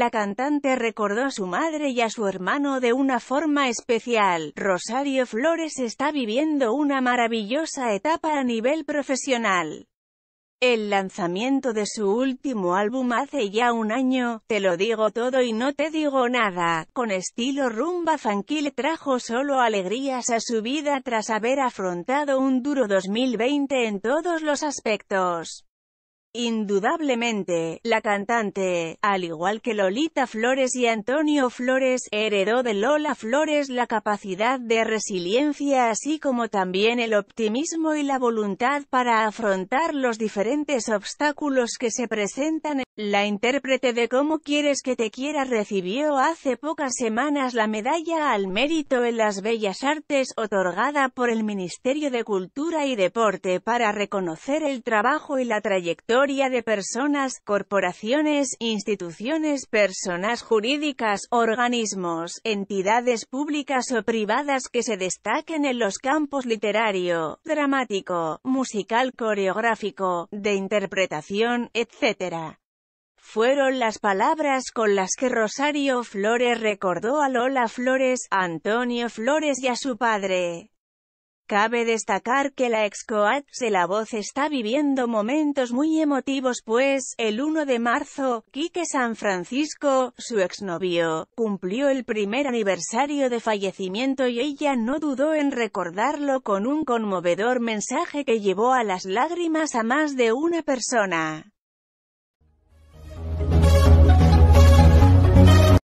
La cantante recordó a su madre y a su hermano de una forma especial. Rosario Flores está viviendo una maravillosa etapa a nivel profesional. El lanzamiento de su último álbum hace ya un año, Te lo digo todo y no te digo nada, con estilo rumba fanquil trajo solo alegrías a su vida tras haber afrontado un duro 2020 en todos los aspectos. Indudablemente, la cantante, al igual que Lolita Flores y Antonio Flores, heredó de Lola Flores la capacidad de resiliencia así como también el optimismo y la voluntad para afrontar los diferentes obstáculos que se presentan. La intérprete de Cómo quieres que te quiera recibió hace pocas semanas la medalla al mérito en las Bellas Artes otorgada por el Ministerio de Cultura y Deporte para reconocer el trabajo y la trayectoria de personas, corporaciones, instituciones, personas jurídicas, organismos, entidades públicas o privadas que se destaquen en los campos literario, dramático, musical coreográfico, de interpretación, etc. Fueron las palabras con las que Rosario Flores recordó a Lola Flores, Antonio Flores y a su padre. Cabe destacar que la ex de La Voz está viviendo momentos muy emotivos pues, el 1 de marzo, Quique San Francisco, su exnovio, cumplió el primer aniversario de fallecimiento y ella no dudó en recordarlo con un conmovedor mensaje que llevó a las lágrimas a más de una persona.